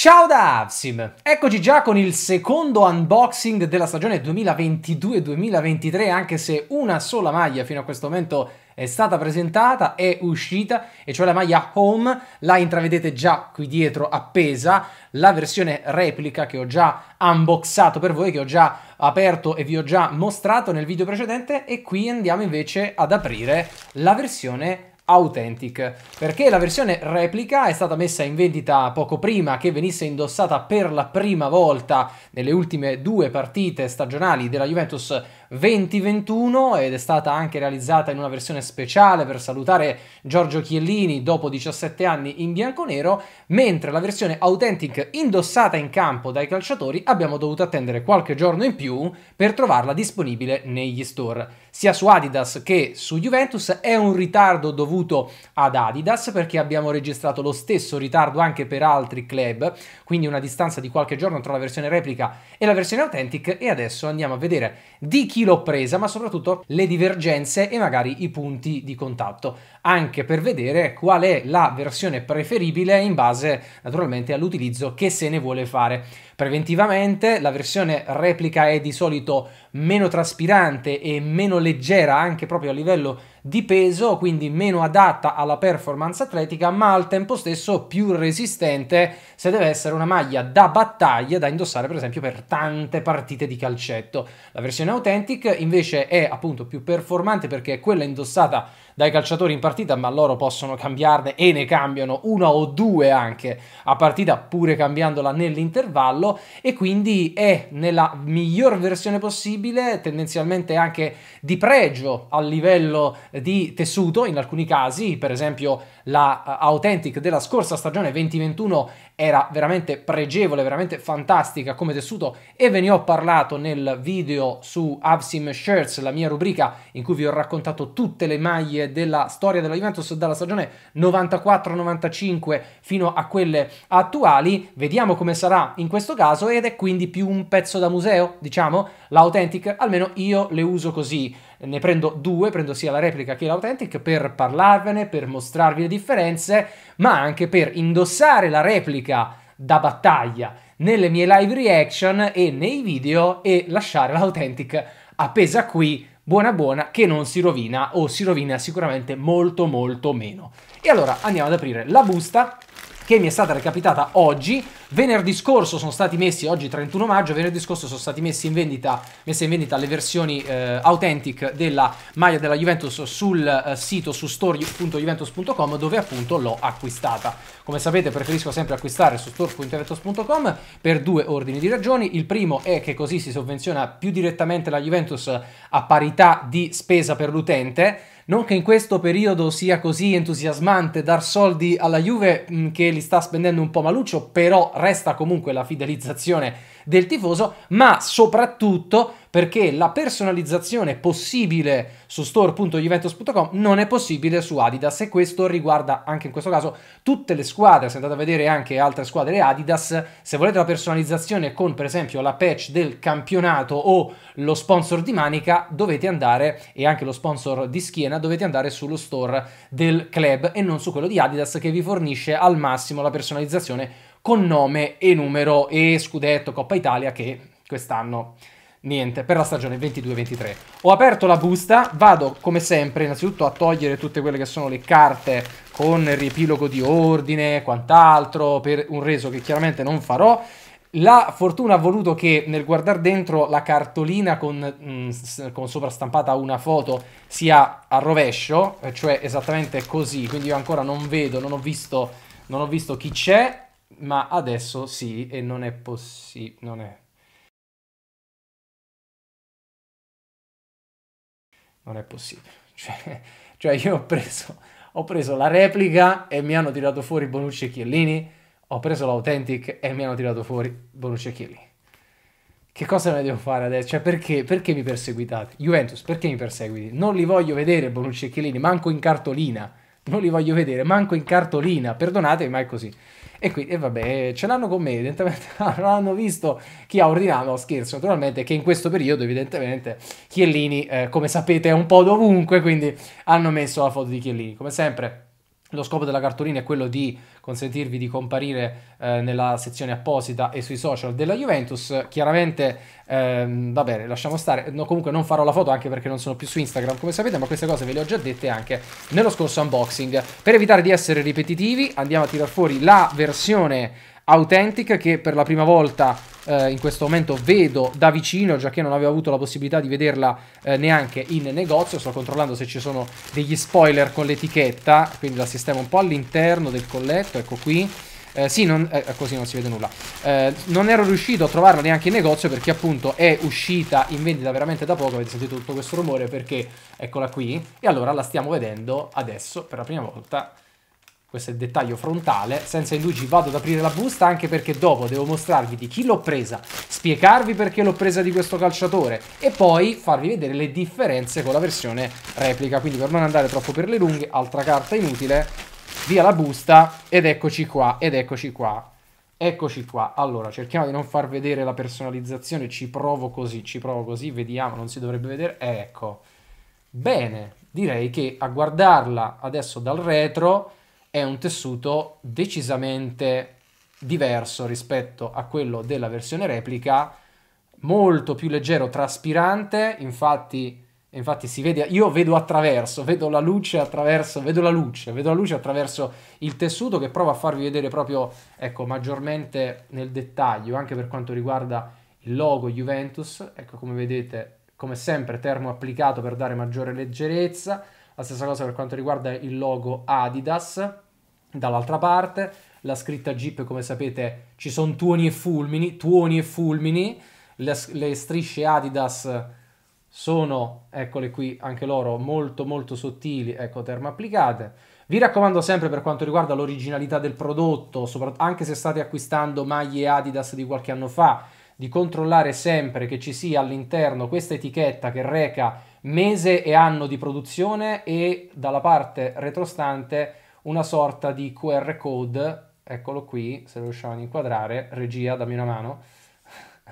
Ciao da Avsim! Eccoci già con il secondo unboxing della stagione 2022-2023, anche se una sola maglia fino a questo momento è stata presentata, è uscita, e cioè la maglia Home, la intravedete già qui dietro appesa, la versione replica che ho già unboxato per voi, che ho già aperto e vi ho già mostrato nel video precedente, e qui andiamo invece ad aprire la versione Authentic, perché la versione replica è stata messa in vendita poco prima che venisse indossata per la prima volta nelle ultime due partite stagionali della Juventus 2021 ed è stata anche realizzata in una versione speciale per salutare Giorgio Chiellini dopo 17 anni in bianco nero, mentre la versione Authentic indossata in campo dai calciatori abbiamo dovuto attendere qualche giorno in più per trovarla disponibile negli store. Sia su Adidas che su Juventus è un ritardo dovuto ad Adidas perché abbiamo registrato lo stesso ritardo anche per altri club, quindi una distanza di qualche giorno tra la versione replica e la versione Authentic e adesso andiamo a vedere di chi chi l'ho presa, ma soprattutto le divergenze e magari i punti di contatto, anche per vedere qual è la versione preferibile in base naturalmente all'utilizzo che se ne vuole fare preventivamente. La versione replica è di solito meno traspirante e meno leggera anche proprio a livello di peso, quindi meno adatta alla performance atletica, ma al tempo stesso più resistente se deve essere una maglia da battaglia da indossare per esempio per tante partite di calcetto. La versione Authentic invece è appunto più performante perché è quella indossata dai calciatori in partita, ma loro possono cambiarne e ne cambiano una o due anche a partita pure cambiandola nell'intervallo livello e quindi è nella miglior versione possibile, tendenzialmente anche di pregio a livello di tessuto in alcuni casi, per esempio la eh, Authentic della scorsa stagione 2021 era veramente pregevole, veramente fantastica come tessuto e ve ne ho parlato nel video su Avsim Shirts, la mia rubrica in cui vi ho raccontato tutte le maglie della storia della Juventus dalla stagione 94-95 fino a quelle attuali. Vediamo come sarà in questo caso ed è quindi più un pezzo da museo, diciamo, l'Authentic, almeno io le uso così, ne prendo due, prendo sia la replica che l'Authentic per parlarvene, per mostrarvi le differenze, ma anche per indossare la replica da battaglia nelle mie live reaction e nei video e lasciare l'Authentic appesa qui buona buona che non si rovina o si rovina sicuramente molto molto meno. E allora andiamo ad aprire la busta che mi è stata recapitata oggi Venerdì scorso sono stati messi, oggi 31 maggio, venerdì scorso sono stati messi in vendita, messe in vendita le versioni eh, authentic della maglia della Juventus sul eh, sito su store.juventus.com dove appunto l'ho acquistata. Come sapete preferisco sempre acquistare su store.juventus.com per due ordini di ragioni. Il primo è che così si sovvenziona più direttamente la Juventus a parità di spesa per l'utente. Non che in questo periodo sia così entusiasmante dar soldi alla Juve mm, che li sta spendendo un po' maluccio, però resta comunque la fidelizzazione del tifoso, ma soprattutto perché la personalizzazione possibile su store.juventus.com non è possibile su Adidas e questo riguarda anche in questo caso tutte le squadre, se andate a vedere anche altre squadre Adidas, se volete la personalizzazione con per esempio la patch del campionato o lo sponsor di manica dovete andare e anche lo sponsor di schiena dovete andare sullo store del club e non su quello di Adidas che vi fornisce al massimo la personalizzazione con nome e numero e scudetto Coppa Italia che quest'anno niente per la stagione 22-23. Ho aperto la busta, vado come sempre innanzitutto a togliere tutte quelle che sono le carte con il riepilogo di ordine e quant'altro per un reso che chiaramente non farò. La fortuna ha voluto che nel guardare dentro la cartolina con, mh, mm, con sovrastampata una foto sia a rovescio, cioè esattamente così, quindi io ancora non vedo, non ho visto, non ho visto chi c'è, ma adesso sì e non è possibile, non è... Non è possibile. Cioè, cioè io ho preso, ho preso, la replica e mi hanno tirato fuori Bonucci e Chiellini, ho preso l'Authentic e mi hanno tirato fuori Bonucci e Chiellini. Che cosa ne devo fare adesso? Cioè, perché, perché mi perseguitate? Juventus, perché mi perseguiti? Non li voglio vedere Bonucci e Chiellini, manco in cartolina non li voglio vedere, manco in cartolina, perdonatemi, ma è così. E quindi, e vabbè, ce l'hanno con me, evidentemente non hanno visto chi ha ordinato, scherzo, naturalmente, che in questo periodo, evidentemente, Chiellini, eh, come sapete, è un po' dovunque, quindi hanno messo la foto di Chiellini, come sempre. Lo scopo della cartolina è quello di consentirvi di comparire eh, nella sezione apposita e sui social della Juventus. Chiaramente, ehm, va bene, lasciamo stare. No, comunque non farò la foto anche perché non sono più su Instagram, come sapete, ma queste cose ve le ho già dette anche nello scorso unboxing. Per evitare di essere ripetitivi, andiamo a tirar fuori la versione Authentic che per la prima volta eh, in questo momento vedo da vicino, già che non avevo avuto la possibilità di vederla eh, neanche in negozio, sto controllando se ci sono degli spoiler con l'etichetta, quindi la sistemo un po' all'interno del colletto, ecco qui. Eh, sì, non, eh, eh così non si vede nulla. Eh, non ero riuscito a trovarla neanche in negozio perché appunto è uscita in vendita veramente da poco, avete sentito tutto questo rumore perché eccola qui e allora la stiamo vedendo adesso per la prima volta questo è il dettaglio frontale, senza indugi vado ad aprire la busta anche perché dopo devo mostrarvi di chi l'ho presa, spiegarvi perché l'ho presa di questo calciatore e poi farvi vedere le differenze con la versione replica, quindi per non andare troppo per le lunghe, altra carta inutile, via la busta ed eccoci qua, ed eccoci qua. Eccoci qua, allora cerchiamo di non far vedere la personalizzazione, ci provo così, ci provo così, vediamo, non si dovrebbe vedere, eh, ecco. Bene, direi che a guardarla adesso dal retro è un tessuto decisamente diverso rispetto a quello della versione replica, molto più leggero, traspirante, infatti, infatti si vede, io vedo attraverso, vedo la luce attraverso, vedo la luce, vedo la luce attraverso il tessuto che prova a farvi vedere proprio, ecco, maggiormente nel dettaglio, anche per quanto riguarda il logo Juventus, ecco come vedete, come sempre termo applicato per dare maggiore leggerezza, la stessa cosa per quanto riguarda il logo Adidas, Dall'altra parte la scritta Jeep, come sapete, ci sono tuoni e fulmini, tuoni e fulmini, le, le strisce Adidas sono, eccole qui, anche loro molto molto sottili, ecco, termoapplicate. Vi raccomando sempre per quanto riguarda l'originalità del prodotto, anche se state acquistando maglie Adidas di qualche anno fa, di controllare sempre che ci sia all'interno questa etichetta che reca mese e anno di produzione e dalla parte retrostante una sorta di QR code, eccolo qui, se riusciamo ad inquadrare, regia, dammi una mano,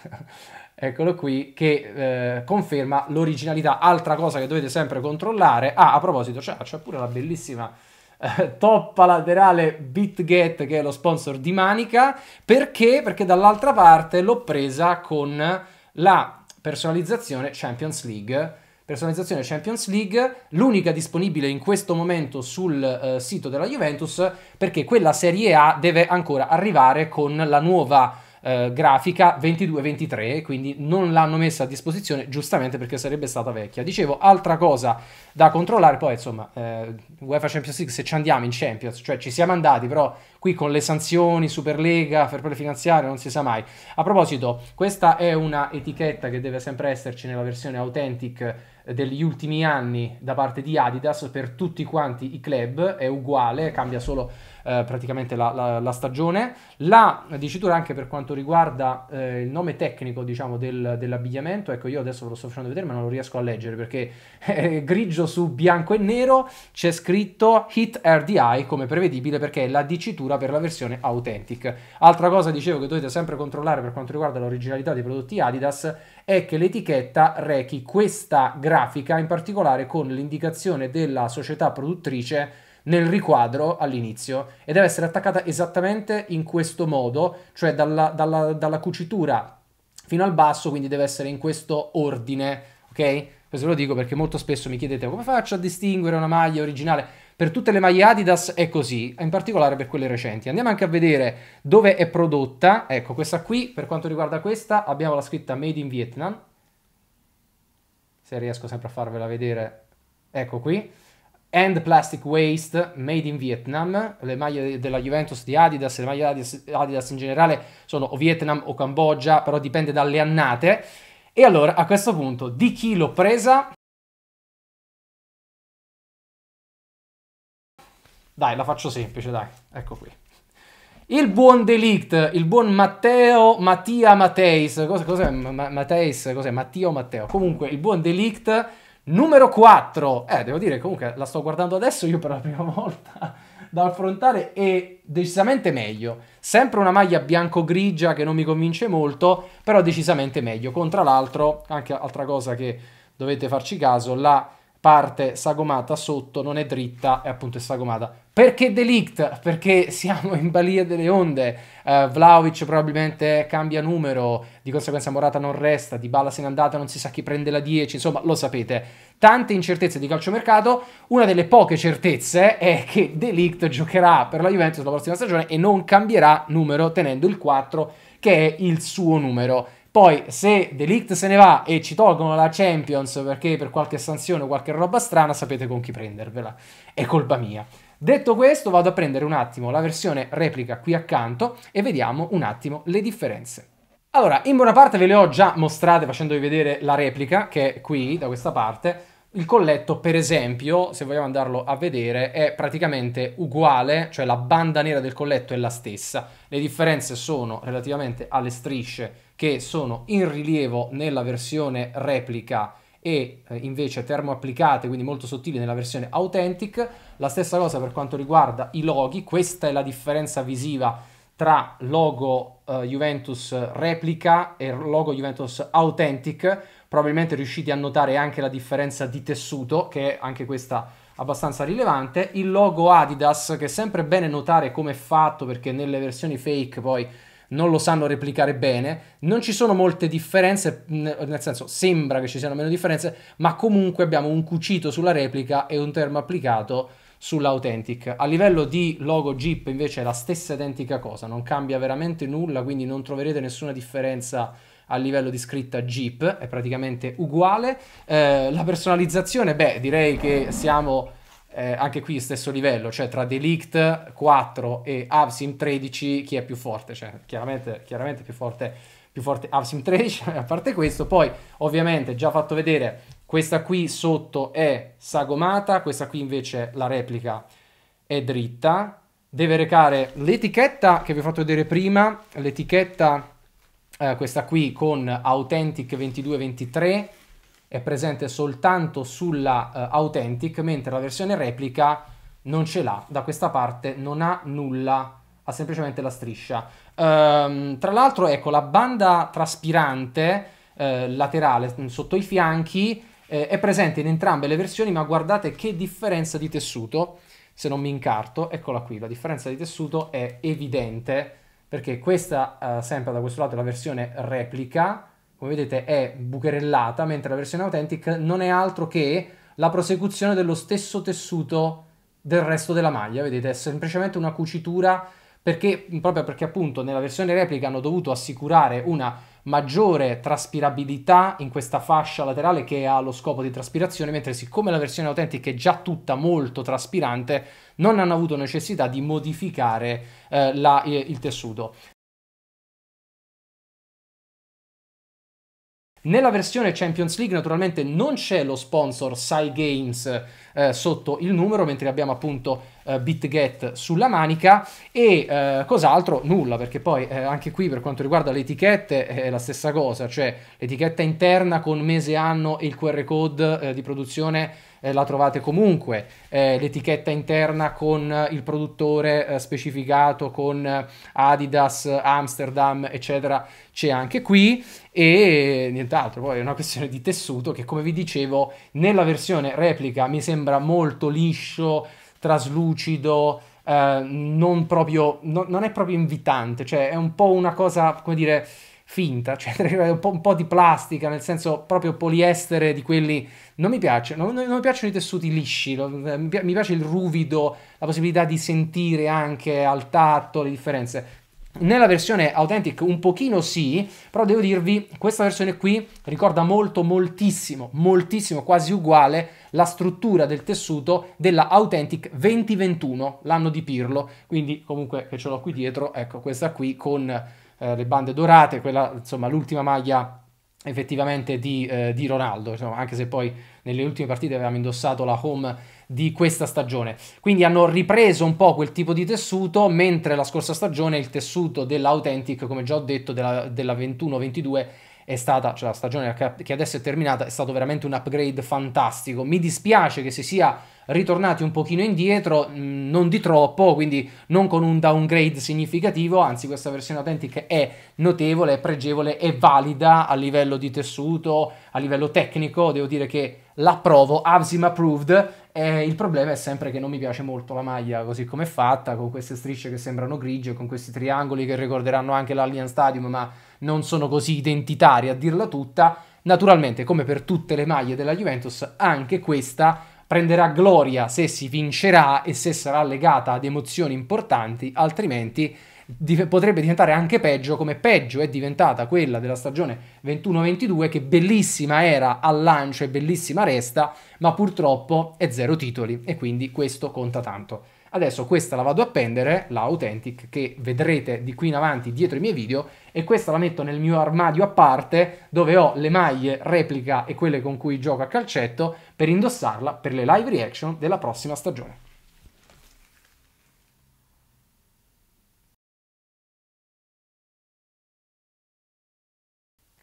eccolo qui, che eh, conferma l'originalità. Altra cosa che dovete sempre controllare, ah, a proposito, c'è, c'è pure la bellissima eh, toppa laterale BitGet, che è lo sponsor di Manica, perché? Perché dall'altra parte l'ho presa con la personalizzazione Champions League, personalizzazione Champions League, l'unica disponibile in questo momento sul uh, sito della Juventus, perché quella Serie A deve ancora arrivare con la nuova uh, grafica 22-23, quindi non l'hanno messa a disposizione giustamente perché sarebbe stata vecchia. Dicevo, altra cosa da controllare, poi insomma, eh, UEFA Champions League se ci andiamo in Champions, cioè ci siamo andati, però qui con le sanzioni, Superlega, fair play finanziario, non si sa mai. A proposito, questa è una etichetta che deve sempre esserci nella versione authentic degli ultimi anni da parte di Adidas per tutti quanti i club è uguale, cambia solo eh, praticamente la, la, la, stagione. La dicitura anche per quanto riguarda eh, il nome tecnico diciamo, del, dell'abbigliamento, ecco io adesso ve lo sto facendo vedere ma non lo riesco a leggere perché eh, grigio su bianco e nero c'è scritto Hit RDI come prevedibile perché è la dicitura per la versione Authentic. Altra cosa dicevo che dovete sempre controllare per quanto riguarda l'originalità dei prodotti Adidas è che l'etichetta rechi questa grafica in particolare con l'indicazione della società produttrice nel riquadro all'inizio e deve essere attaccata esattamente in questo modo, cioè dalla, dalla, dalla cucitura fino al basso, quindi deve essere in questo ordine, ok? Questo ve lo dico perché molto spesso mi chiedete come faccio a distinguere una maglia originale. Per tutte le maglie Adidas è così, in particolare per quelle recenti. Andiamo anche a vedere dove è prodotta. Ecco, questa qui, per quanto riguarda questa, abbiamo la scritta Made in Vietnam. Se riesco sempre a farvela vedere, ecco qui. End plastic waste made in Vietnam. Le maglie della Juventus di Adidas, le maglie Adidas, Adidas in generale sono o Vietnam o Cambogia, però dipende dalle annate. E allora a questo punto di chi l'ho presa? Dai, la faccio semplice, dai. Ecco qui. Il buon Delict, il buon Matteo Mattia Mateis, cos'è, cos'è Mateis, cos'è Mattia o Matteo? Comunque, il buon Delict Numero 4, eh, devo dire comunque la sto guardando adesso io per la prima volta da affrontare e decisamente meglio. Sempre una maglia bianco-grigia che non mi convince molto, però decisamente meglio. Contra l'altro, anche altra cosa che dovete farci caso, la parte sagomata sotto, non è dritta e appunto è sagomata. Perché Delict? Perché siamo in balia delle onde, uh, eh, Vlaovic probabilmente cambia numero, di conseguenza Morata non resta, Di Balla se n'è andata, non si sa chi prende la 10, insomma lo sapete. Tante incertezze di calciomercato, una delle poche certezze è che Delict giocherà per la Juventus la prossima stagione e non cambierà numero tenendo il 4 che è il suo numero poi, se Delict se ne va e ci tolgono la Champions perché per qualche sanzione o qualche roba strana, sapete con chi prendervela. È colpa mia. Detto questo, vado a prendere un attimo la versione replica qui accanto e vediamo un attimo le differenze. Allora, in buona parte ve le ho già mostrate facendovi vedere la replica, che è qui, da questa parte. Il colletto, per esempio, se vogliamo andarlo a vedere, è praticamente uguale, cioè la banda nera del colletto è la stessa. Le differenze sono relativamente alle strisce che sono in rilievo nella versione replica e eh, invece termoapplicate, quindi molto sottili nella versione authentic. La stessa cosa per quanto riguarda i loghi, questa è la differenza visiva tra logo eh, Juventus replica e logo Juventus authentic. Probabilmente riuscite a notare anche la differenza di tessuto, che è anche questa abbastanza rilevante. Il logo Adidas, che è sempre bene notare come è fatto, perché nelle versioni fake poi non lo sanno replicare bene, non ci sono molte differenze, nel senso sembra che ci siano meno differenze, ma comunque abbiamo un cucito sulla replica e un termo applicato sull'authentic. A livello di logo Jeep invece è la stessa identica cosa, non cambia veramente nulla, quindi non troverete nessuna differenza a livello di scritta Jeep, è praticamente uguale. Eh, la personalizzazione, beh, direi che siamo eh, anche qui stesso livello, cioè tra Delict 4 e Avsim 13 chi è più forte, cioè chiaramente, chiaramente più forte, più forte Avsim 13, a parte questo, poi ovviamente già fatto vedere questa qui sotto è sagomata, questa qui invece la replica è dritta, deve recare l'etichetta che vi ho fatto vedere prima, l'etichetta eh, questa qui con Authentic 2223, è presente soltanto sulla uh, Authentic, mentre la versione replica non ce l'ha, da questa parte non ha nulla, ha semplicemente la striscia. Um, tra l'altro, ecco, la banda traspirante eh, laterale mm, sotto i fianchi eh, è presente in entrambe le versioni, ma guardate che differenza di tessuto, se non mi incarto, eccola qui, la differenza di tessuto è evidente, perché questa, eh, sempre da questo lato, è la versione replica, come vedete è bucherellata, mentre la versione Authentic non è altro che la prosecuzione dello stesso tessuto del resto della maglia, vedete, è semplicemente una cucitura perché, proprio perché appunto nella versione replica hanno dovuto assicurare una maggiore traspirabilità in questa fascia laterale che ha lo scopo di traspirazione, mentre siccome la versione autentica è già tutta molto traspirante, non hanno avuto necessità di modificare eh, la, eh, il tessuto. Nella versione Champions League naturalmente non c'è lo sponsor Cy Games eh, sotto il numero, mentre abbiamo appunto eh, BitGet sulla manica e eh, cos'altro? Nulla, perché poi eh, anche qui per quanto riguarda le etichette è la stessa cosa, cioè l'etichetta interna con mese, anno e il QR code eh, di produzione la trovate comunque, l'etichetta interna con il produttore specificato, con Adidas, Amsterdam, eccetera, c'è anche qui e nient'altro, poi è una questione di tessuto che come vi dicevo nella versione replica mi sembra sembra molto liscio, traslucido, eh, non proprio, no, non è proprio invitante, cioè è un po' una cosa, come dire, finta, cioè un po', un po', di plastica, nel senso proprio poliestere di quelli... Non mi piace, non, non mi piacciono i tessuti lisci, eh, mi piace il ruvido, la possibilità di sentire anche al tatto le differenze nella versione Authentic un pochino sì, però devo dirvi, questa versione qui ricorda molto, moltissimo, moltissimo, quasi uguale la struttura del tessuto della Authentic 2021, l'anno di Pirlo. Quindi comunque che ce l'ho qui dietro, ecco questa qui con eh, le bande dorate, quella insomma l'ultima maglia effettivamente di, eh, di Ronaldo, insomma, anche se poi nelle ultime partite avevamo indossato la home di questa stagione. Quindi hanno ripreso un po' quel tipo di tessuto, mentre la scorsa stagione il tessuto dell'Authentic, come già ho detto, della, della 21-22 è stata, cioè la stagione che adesso è terminata, è stato veramente un upgrade fantastico. Mi dispiace che si sia ritornati un pochino indietro, mm, non di troppo, quindi non con un downgrade significativo, anzi questa versione Authentic è notevole, è pregevole, è valida a livello di tessuto, a livello tecnico, devo dire che l'approvo, Avsim approved, eh, il problema è sempre che non mi piace molto la maglia così come è fatta, con queste strisce che sembrano grigie, con questi triangoli che ricorderanno anche l'Allianz Stadium, ma non sono così identitari a dirla tutta. Naturalmente, come per tutte le maglie della Juventus, anche questa prenderà gloria se si vincerà e se sarà legata ad emozioni importanti, altrimenti di- potrebbe diventare anche peggio, come peggio è diventata quella della stagione 21-22, che bellissima era al lancio e bellissima resta, ma purtroppo è zero titoli e quindi questo conta tanto. Adesso questa la vado a appendere, la Authentic, che vedrete di qui in avanti dietro i miei video, e questa la metto nel mio armadio a parte, dove ho le maglie replica e quelle con cui gioco a calcetto, per indossarla per le live reaction della prossima stagione.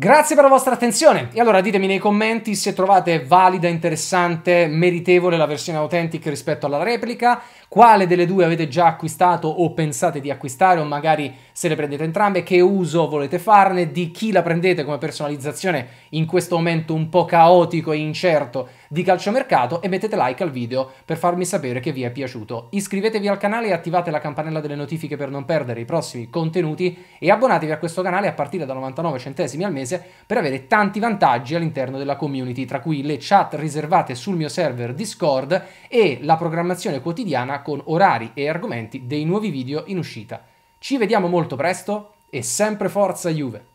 Grazie per la vostra attenzione e allora ditemi nei commenti se trovate valida, interessante, meritevole la versione authentic rispetto alla replica, quale delle due avete già acquistato o pensate di acquistare o magari se le prendete entrambe, che uso volete farne, di chi la prendete come personalizzazione in questo momento un po' caotico e incerto di calciomercato e mettete like al video per farmi sapere che vi è piaciuto. Iscrivetevi al canale e attivate la campanella delle notifiche per non perdere i prossimi contenuti e abbonatevi a questo canale a partire da 99 centesimi al mese per avere tanti vantaggi all'interno della community, tra cui le chat riservate sul mio server Discord e la programmazione quotidiana con orari e argomenti dei nuovi video in uscita. Ci vediamo molto presto e sempre forza Juve!